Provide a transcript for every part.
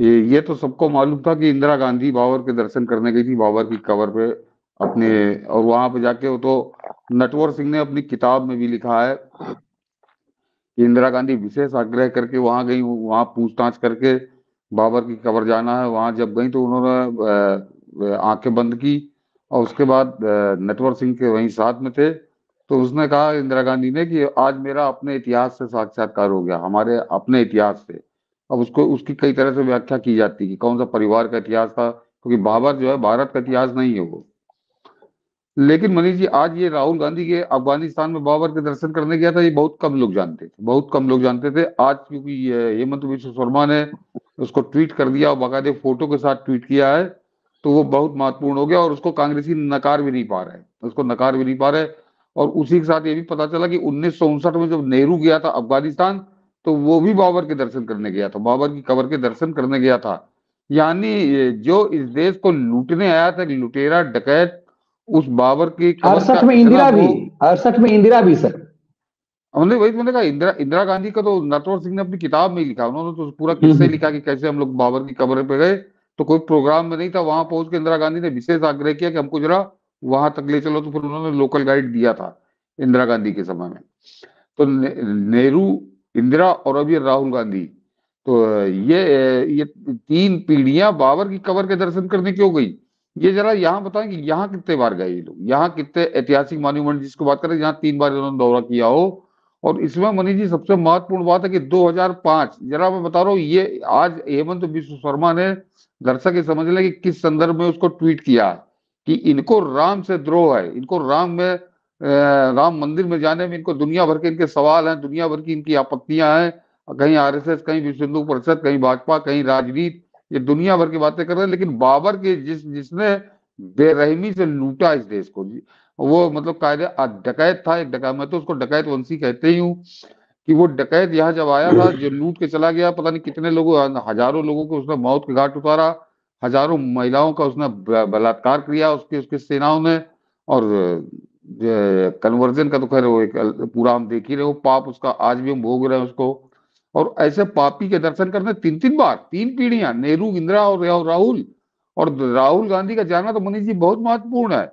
ये तो सबको मालूम था कि इंदिरा गांधी बाबर के दर्शन करने गई थी बाबर की कवर पे अपने और वहां पे जाके वो तो नटवर सिंह ने अपनी किताब में भी लिखा है कि इंदिरा गांधी विशेष आग्रह करके वहां गई वहां पूछताछ करके बाबर की कवर जाना है वहां जब गई तो उन्होंने आंखें बंद की और उसके बाद नटवर सिंह के वहीं साथ में थे तो उसने कहा इंदिरा गांधी ने कि आज मेरा अपने इतिहास से साक्षात्कार हो गया हमारे अपने इतिहास से अब उसको उसकी कई तरह से व्याख्या की जाती है कौन सा परिवार का इतिहास था क्योंकि बाबर जो है भारत का इतिहास नहीं है वो लेकिन मनीष जी आज ये राहुल गांधी के अफगानिस्तान में बाबर के दर्शन करने गया था ये बहुत कम लोग जानते थे बहुत कम लोग जानते थे आज क्योंकि हेमंत विश्व शर्मा ने उसको ट्वीट कर दिया और बाकायदे फोटो के साथ ट्वीट किया है तो वो बहुत महत्वपूर्ण हो गया और उसको कांग्रेसी नकार भी नहीं पा रहे उसको नकार भी नहीं पा रहे और उसी के साथ ये भी पता चला कि उन्नीस में जब नेहरू गया था अफगानिस्तान तो वो भी बाबर के दर्शन करने गया था बाबर की कबर के दर्शन करने गया था यानी जो इस देश को लूटने आया था लुटेरा डकैत उस बाबर की अड़सठ में इंदिरा भी अड़सठ में इंदिरा भी सर हमने वही तो मैंने कहा इंदिरा इंदिरा गांधी का तो नटवर सिंह ने अपनी किताब में लिखा उन्होंने तो पूरा हम्म, किस्से हम्म। लिखा कि कैसे हम लोग बाबर की कबर पे गए तो कोई प्रोग्राम में नहीं था वहां पहुंच के इंदिरा गांधी ने विशेष आग्रह किया कि हमको जरा वहां तक ले चलो तो फिर उन्होंने लोकल गाइड दिया था इंदिरा गांधी के समय में तो नेहरू इंदिरा और अभी राहुल गांधी तो ये ये तीन पीढ़ियां बाबर की कबर के दर्शन करने क्यों गई ये जरा यहाँ बताएं कि यहाँ कितने बार गए ये लोग यहाँ कितने ऐतिहासिक मॉन्यूमेंट जिसको बात करें यहाँ तीन बार इन्होंने दौरा किया हो और इसमें मनीष जी सबसे महत्वपूर्ण बात है कि 2005 जरा मैं बता रहा हूँ ये आज हेमंत विश्व शर्मा ने दर्शक ये समझ लें कि किस संदर्भ में उसको ट्वीट किया कि इनको राम से द्रोह है इनको राम में राम मंदिर में जाने में इनको दुनिया भर के इनके सवाल हैं दुनिया भर की इनकी आपत्तियां हैं कहीं आरएसएस कहीं विश्व हिंदू परिषद कहीं भाजपा कहीं राजनीति ये दुनिया भर की बातें कर रहे हैं लेकिन बाबर के जिस जिसने बेरहमी से लूटा इस देश को वो मतलब कायदे डकैत था एक डकैत मैं तो उसको डकैत वंशी कहते ही हूँ कि वो डकैत यहाँ जब आया था जो लूट के चला गया पता नहीं कितने लोगों हजारों लोगों को उसने मौत के घाट उतारा हजारों महिलाओं का उसने बलात्कार किया उसकी उसकी सेनाओं ने और कन्वर्जन का तो खैर वो एक पूरा हम देख ही रहे हो पाप उसका आज भी हम भोग रहे हैं उसको और ऐसे पापी के दर्शन करने तीन तीन बार तीन पीढ़ियां नेहरू इंदिरा और राहुल और राहुल गांधी का जाना तो मनीष जी बहुत महत्वपूर्ण है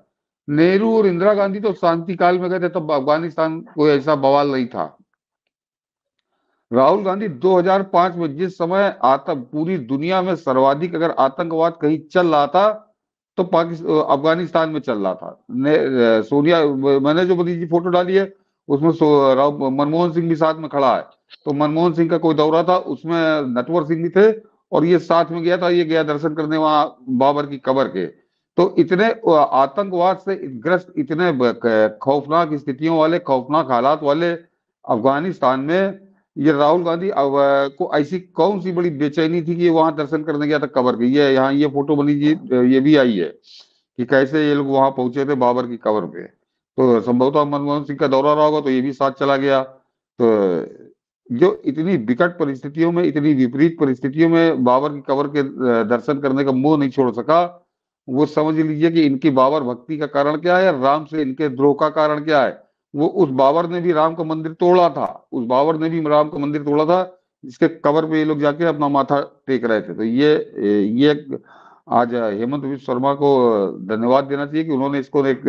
नेहरू और इंदिरा गांधी तो शांति काल में गए थे तब अफगानिस्तान कोई ऐसा बवाल नहीं था राहुल गांधी 2005 में जिस समय आतंक पूरी दुनिया में सर्वाधिक अगर आतंकवाद कहीं चल रहा था तो अफगानिस्तान में चल रहा था ने, सोनिया मैंने जो मोदी जी फोटो डाली है उसमें मनमोहन सिंह भी साथ में खड़ा है तो मनमोहन सिंह का कोई दौरा था उसमें नटवर सिंह भी थे और ये साथ में गया था ये गया दर्शन करने वहां बाबर की कबर के तो इतने आतंकवाद से ग्रस्त इतने खौफनाक स्थितियों वाले खौफनाक हालात वाले अफगानिस्तान में ये राहुल गांधी को ऐसी कौन सी बड़ी बेचैनी थी कि ये वहां दर्शन करने गया था कवर गई है यहाँ ये फोटो बनी जी ये भी आई है कि कैसे ये लोग वहां पहुंचे थे बाबर की कवर पे तो संभवतः मनमोहन सिंह का दौरा रहा होगा तो ये भी साथ चला गया तो जो इतनी विकट परिस्थितियों में इतनी विपरीत परिस्थितियों में बाबर की कवर के दर्शन करने का मुंह नहीं छोड़ सका वो समझ लीजिए कि इनकी बाबर भक्ति का कारण क्या है राम से इनके द्रोह का कारण क्या है वो उस बाबर ने भी राम का मंदिर तोड़ा था उस बाबर ने भी राम का मंदिर तोड़ा था जिसके कवर पे ये लोग जाके अपना माथा टेक रहे थे तो ये ये आज हेमंत विश्व शर्मा को धन्यवाद देना चाहिए कि उन्होंने इसको एक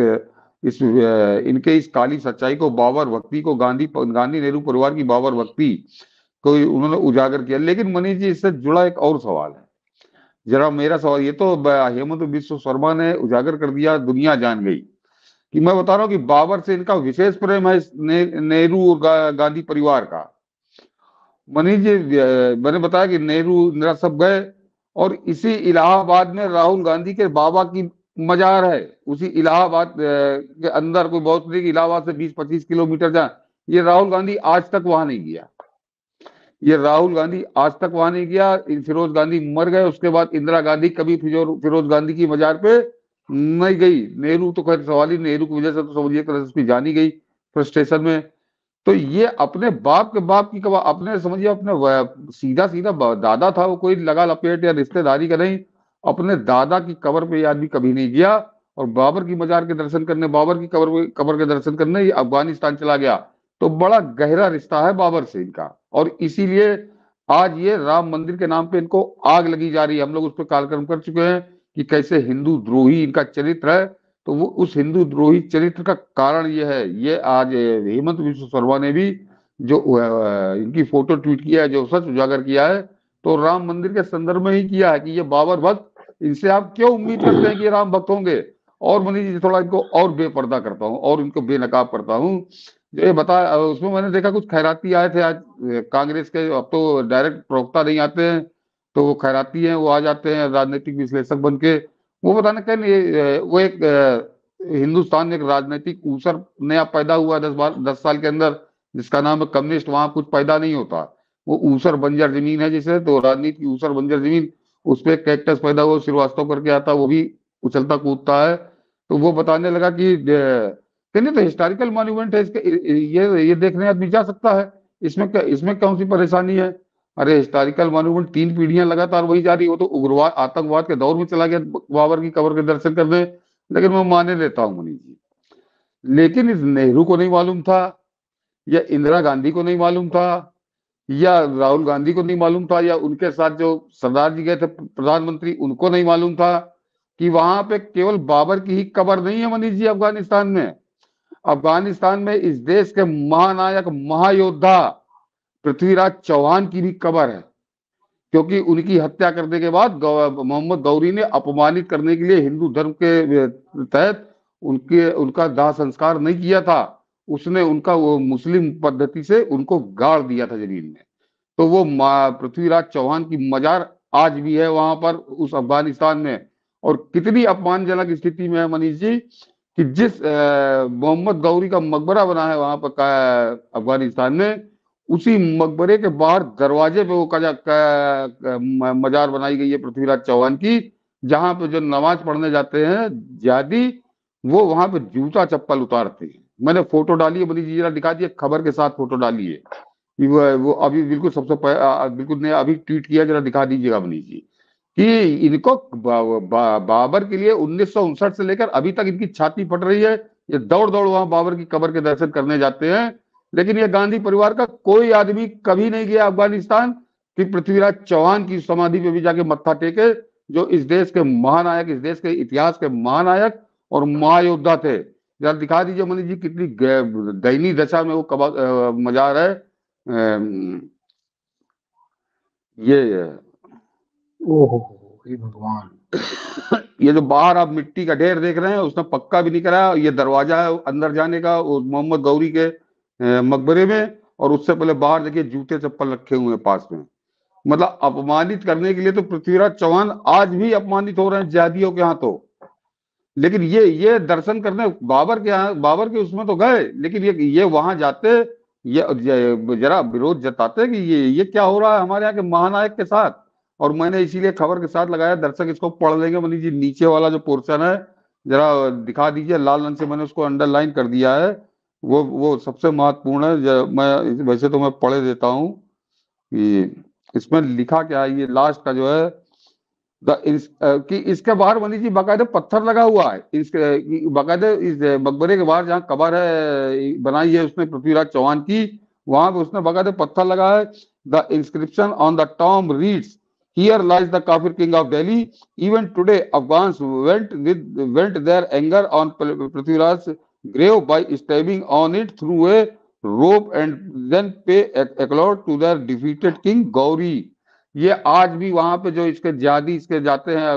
इस इनके इस काली सच्चाई को बाबर भक्ति को गांधी गांधी नेहरू परिवार की बाबर भक्ति को उन्होंने उजागर किया लेकिन मनीष जी इससे जुड़ा एक और सवाल है जरा मेरा सवाल ये तो हेमंत विश्व शर्मा ने उजागर कर दिया दुनिया जान गई कि मैं बता रहा हूँ कि बाबर से इनका विशेष प्रेम है नेहरू और गा, गांधी परिवार का मनीष जी मैंने बताया कि नेहरू इंदिरा सब गए और इसी इलाहाबाद में राहुल गांधी के बाबा की मजार है उसी इलाहाबाद के अंदर कोई बहुत नहीं इलाहाबाद से 20-25 किलोमीटर जाए ये राहुल गांधी आज तक वहां नहीं गया ये राहुल गांधी आज तक वहां नहीं गया फिरोज गांधी मर गए उसके बाद इंदिरा गांधी कभी फिरोज गांधी की मजार पे नहीं गई नेहरू तो खैर सवाल ही नेहरू की वजह से तो समझिए उसकी जानी गई फ्रस्ट्रेशन में तो ये अपने बाप के बाप की कबा अपने समझिए अपने सीधा सीधा दादा था वो कोई लगा लपेट या रिश्तेदारी का नहीं अपने दादा की कबर पे आदमी कभी नहीं गया और बाबर की मजार के दर्शन करने बाबर की कबर कबर के दर्शन करने ये अफगानिस्तान चला गया तो बड़ा गहरा रिश्ता है बाबर से इनका और इसीलिए आज ये राम मंदिर के नाम पे इनको आग लगी जा रही है हम लोग उस पर कार्यक्रम कर चुके हैं कि कैसे हिंदू द्रोही इनका चरित्र है तो वो उस हिंदू द्रोही चरित्र का कारण ये है ये आज हेमंत विश्व शर्मा ने भी जो इनकी फोटो ट्वीट किया है जो सच उजागर किया है तो राम मंदिर के संदर्भ में ही किया है कि ये बाबर भक्त इनसे आप क्यों उम्मीद करते हैं कि राम भक्त होंगे और मनीष जी थोड़ा इनको और बेपर्दा करता हूँ और इनको बेनकाब करता हूँ ये बता उसमें मैंने देखा कुछ खैराती आए थे आज कांग्रेस के अब तो डायरेक्ट प्रवक्ता नहीं आते हैं तो वो खैराती हैं वो आ जाते हैं राजनीतिक विश्लेषक बन के वो बताने कह नहीं वो एक हिंदुस्तान एक राजनीतिक ऊसर नया पैदा हुआ दस बार दस साल के अंदर जिसका नाम है कम्युनिस्ट वहां कुछ पैदा नहीं होता वो ऊसर बंजर जमीन है जैसे तो राजनीति ऊसर बंजर जमीन उस पर कैक्टस पैदा हुआ श्रीवास्तव करके आता वो भी उछलता कूदता है तो वो बताने लगा कि कहने तो हिस्टोरिकल मॉन्यूमेंट है इसके ये ये देखने आदमी जा सकता है इसमें इसमें कौन सी परेशानी है अरे हिस्टोरिकल मॉन्यूमेंट तीन पीढ़ियां लगातार वही जा रही हो तो उग्रवाद आतंकवाद के दौर में चला गया बाबर की कबर के दर्शन करने लेकिन मैं माने लेता हूं मुनि जी लेकिन इस नेहरू को नहीं मालूम था या इंदिरा गांधी को नहीं मालूम था या राहुल गांधी को नहीं मालूम था या उनके साथ जो सरदार जी गए थे प्रधानमंत्री उनको नहीं मालूम था कि वहां पे केवल बाबर की ही कबर नहीं है मनीष जी अफगानिस्तान में अफगानिस्तान में इस देश के महानायक महायोद्धा पृथ्वीराज चौहान की भी कबर है क्योंकि उनकी हत्या करने के बाद मोहम्मद गौरी ने अपमानित करने के लिए हिंदू धर्म के तहत उनके उनका दाह संस्कार नहीं किया था उसने उनका वो मुस्लिम पद्धति से उनको गाड़ दिया था जमीन में तो वो पृथ्वीराज चौहान की मजार आज भी है वहां पर उस अफगानिस्तान में और कितनी अपमानजनक स्थिति में है मनीष जी कि जिस मोहम्मद गौरी का मकबरा बना है वहां पर अफगानिस्तान में उसी मकबरे के बाहर दरवाजे पे वो कजा मजार बनाई गई है पृथ्वीराज चौहान की जहां पे जो नमाज पढ़ने जाते हैं ज्यादी वो वहां पे जूता चप्पल उतारते हैं मैंने फोटो डाली है बोली जी दिखा दिए खबर के साथ फोटो डाली है वो, वो अभी बिल्कुल सबसे बिल्कुल ने अभी ट्वीट किया जरा दिखा दीजिएगा मनीष जी कि इनको बा, बा, बाबर के लिए उन्नीस से लेकर अभी तक इनकी छाती फट रही है ये दौड़ दौड़ वहां बाबर की कबर के दर्शन करने जाते हैं लेकिन यह गांधी परिवार का कोई आदमी कभी नहीं गया अफगानिस्तान कि पृथ्वीराज चौहान की समाधि पे भी जाके मत्था टेके जो इस देश के महानायक इस देश के इतिहास के महानायक और महायोद्धा थे जरा दिखा दीजिए मनीष जी कितनी दयनीय दशा में वो कबा मजार है ये ओहो ये भगवान ये जो बाहर आप मिट्टी का ढेर देख रहे हैं उसने पक्का भी नहीं कराया ये दरवाजा है अंदर जाने का मोहम्मद गौरी के मकबरे में और उससे पहले बाहर देखिए जूते चप्पल रखे हुए हैं पास में मतलब अपमानित करने के लिए तो पृथ्वीराज चौहान आज भी अपमानित हो रहे हैं जैदियों के हाथों लेकिन ये ये दर्शन करने बाबर के यहाँ बाबर के उसमें तो गए लेकिन ये ये वहां जाते ये जरा विरोध जताते कि ये ये क्या हो रहा है हमारे यहाँ के महानायक के साथ और मैंने इसीलिए खबर के साथ लगाया दर्शक इसको पढ़ लेंगे मनी जी नीचे वाला जो पोर्शन है जरा दिखा दीजिए लाल रंग से मैंने उसको अंडरलाइन कर दिया है वो वो सबसे महत्वपूर्ण है मैं वैसे तो मैं पढ़े देता हूं कि इसमें लिखा क्या है ये लास्ट का जो है द इस, कि इसके बाहर मनी जी बाकायदे पत्थर लगा हुआ है इसके बाकायदे इस मकबरे के बाहर जहाँ कबर है बनाई है उसने पृथ्वीराज चौहान की वहां पे उसने बाकायदे पत्थर लगा है the inscription on the tomb reads here lies the काफिर king of Delhi even today Afghans vent with vent their anger on Prithviraj grave by stabbing on it through a rope and then pay accord to the defeated king Gauri. ये आज भी वहां पे जो इसके जादी इसके जाते हैं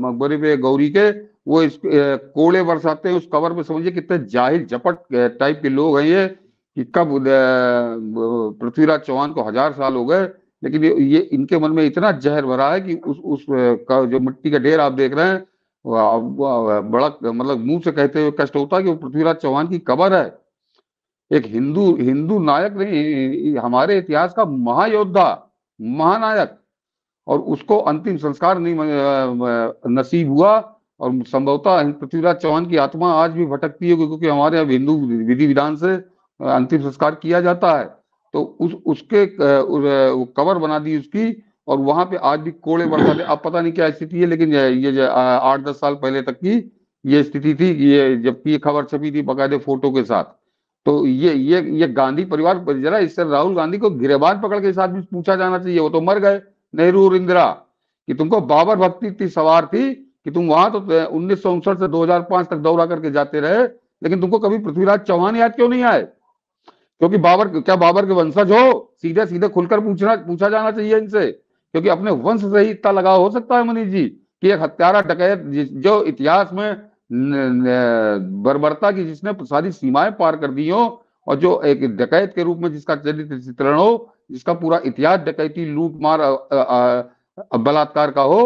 मकबरे पे गौरी के वो इस कोड़े बरसाते हैं उस कवर में समझिए कितने जाहिल झपट टाइप के लोग हैं ये कि कब पृथ्वीराज चौहान को हजार साल हो गए लेकिन ये इनके मन में इतना जहर भरा है कि उस उस का जो मिट्टी का ढेर आप देख रहे हैं बड़ा मतलब मुंह से कहते हुए कष्ट होता है कि वो पृथ्वीराज चौहान की कबर है एक हिंदू हिंदू नायक नहीं हमारे इतिहास का महायोद्धा महानायक और उसको अंतिम संस्कार नहीं नसीब हुआ और संभवतः पृथ्वीराज चौहान की आत्मा आज भी भटकती है क्योंकि हमारे अब हिंदू विधि विधान से अंतिम संस्कार किया जाता है तो उस उसके कवर बना दी उसकी और वहां पे आज भी कोड़े बरसाते अब पता नहीं क्या स्थिति है लेकिन ये आठ दस साल पहले तक की ये स्थिति थी ये जबकि ये खबर छपी थी बकायदे फोटो के साथ तो ये ये ये गांधी परिवार जरा इससे राहुल गांधी को गिरेबान पकड़ के साथ भी पूछा जाना चाहिए वो तो मर गए नेहरू और इंदिरा कि तुमको बाबर भक्ति इतनी सवार थी कि तुम वहां तो उन्नीस से 2005 तक दौरा करके जाते रहे लेकिन तुमको कभी पृथ्वीराज चौहान याद क्यों नहीं आए क्योंकि बाबर क्या बाबर के वंशज हो सीधे सीधे खुलकर पूछना पूछा जाना चाहिए इनसे क्योंकि अपने वंश से ही इतना लगाव हो सकता है मनीष जी कि एक हत्यारा डकैत जो इतिहास में बर्बरता की जिसने सारी सीमाएं पार कर दी हो और जो एक डकैत के रूप में जिसका चरित्र चित्रण हो जिसका पूरा इतिहास डकैती लूट मार बलात्कार का हो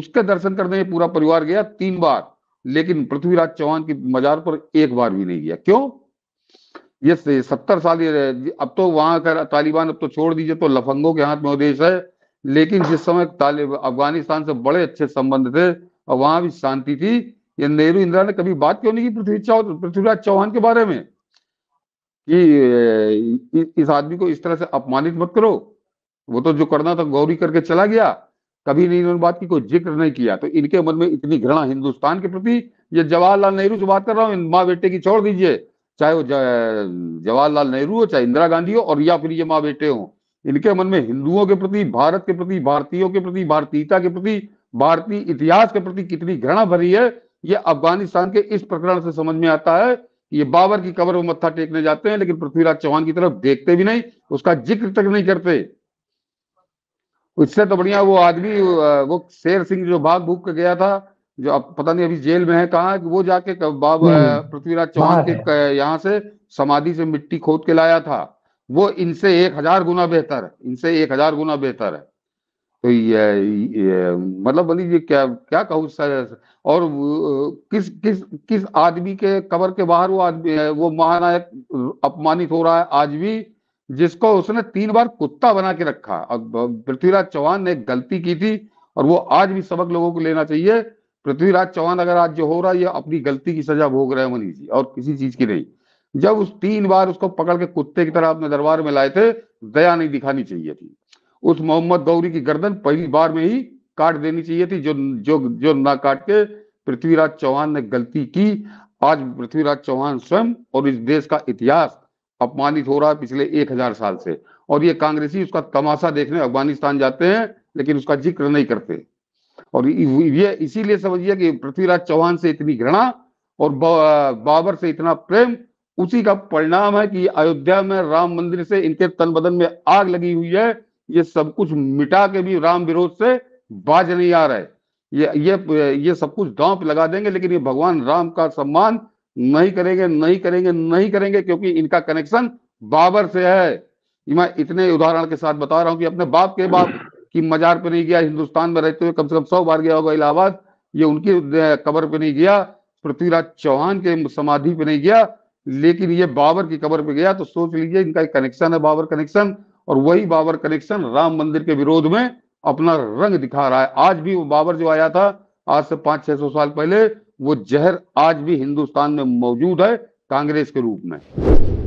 उसके दर्शन करने पूरा परिवार गया तीन बार लेकिन पृथ्वीराज चौहान की मजार पर एक बार भी नहीं गया क्यों ये सत्तर साल ये अब तो वहां का तालिबान अब तो छोड़ दीजिए तो लफंगों के हाथ में देश है लेकिन जिस समय तालिब अफगानिस्तान से बड़े अच्छे संबंध थे और वहां भी शांति थी ये नेहरू इंदिरा ने कभी बात क्यों नहीं की पृथ्वी पृथ्वीराज चौहान के बारे में कि इस आदमी को इस तरह से अपमानित मत करो वो तो जो करना था गौरी करके चला गया कभी नहीं इन्होंने बात की कोई जिक्र नहीं किया तो इनके मन में इतनी घृणा हिंदुस्तान के प्रति ये जवाहरलाल नेहरू से बात कर रहा हूँ माँ बेटे की छोड़ दीजिए चाहे वो जवाहरलाल नेहरू हो चाहे इंदिरा गांधी हो और या फिर ये माँ बेटे हों इनके मन में हिंदुओं के प्रति भारत के प्रति भारतीयों के प्रति भारतीयता के प्रति भारतीय इतिहास के प्रति कितनी घृणा भरी है ये अफगानिस्तान के इस प्रकरण से समझ में आता है कि ये बाबर की कबर में मत्था टेकने जाते हैं लेकिन पृथ्वीराज चौहान की तरफ देखते भी नहीं उसका जिक्र तक नहीं करते इससे तो बढ़िया वो आदमी वो शेर सिंह जो भाग भूख के गया था जो अब पता नहीं अभी जेल में है कहा वो जाके हम्म। पृथ्वीराज चौहान के यहाँ से समाधि से मिट्टी खोद के लाया था वो इनसे एक हजार गुना बेहतर है इनसे एक हजार गुना बेहतर है तो ये, ये मतलब बनी जी क्या क्या कहूँ सर और किस किस किस आदमी के कबर के बाहर वो आदमी वो महानायक अपमानित हो रहा है आज भी जिसको उसने तीन बार कुत्ता बना के रखा और पृथ्वीराज चौहान ने गलती की थी और वो आज भी सबक लोगों को लेना चाहिए पृथ्वीराज चौहान अगर आज जो हो रहा है ये अपनी गलती की सजा भोग रहे हैं मनीष जी और किसी चीज की नहीं जब उस तीन बार उसको पकड़ के कुत्ते की तरह अपने दरबार में लाए थे दया नहीं दिखानी चाहिए थी उस मोहम्मद गौरी की गर्दन पहली बार में ही काट देनी चाहिए थी जो जो जो ना काट के पृथ्वीराज चौहान ने गलती की आज पृथ्वीराज चौहान स्वयं और इस देश का इतिहास अपमानित हो रहा है पिछले एक हजार साल से और ये कांग्रेसी उसका तमाशा देखने अफगानिस्तान जाते हैं लेकिन उसका जिक्र नहीं करते और ये इसीलिए समझिए कि पृथ्वीराज चौहान से इतनी घृणा और बाबर से इतना प्रेम उसी का परिणाम है कि अयोध्या में राम मंदिर से इनके तन बदन में आग लगी हुई है ये सब कुछ मिटा के भी राम विरोध से बाज नहीं आ रहे ये ये ये सब कुछ दांव लगा देंगे लेकिन ये भगवान राम का सम्मान नहीं करेंगे नहीं करेंगे नहीं करेंगे क्योंकि इनका कनेक्शन बाबर से है मैं इतने उदाहरण के साथ बता रहा हूँ कि अपने बाप के बाप की मजार पे नहीं गया हिंदुस्तान में रहते हुए कम से कम सौ बार गया होगा इलाहाबाद ये उनकी कबर पे नहीं गया पृथ्वीराज चौहान के समाधि पे नहीं गया लेकिन ये बाबर की कबर पे गया तो सोच लीजिए इनका एक कनेक्शन है बाबर कनेक्शन और वही बाबर कनेक्शन राम मंदिर के विरोध में अपना रंग दिखा रहा है आज भी वो बाबर जो आया था आज से पांच छह सौ साल पहले वो जहर आज भी हिंदुस्तान में मौजूद है कांग्रेस के रूप में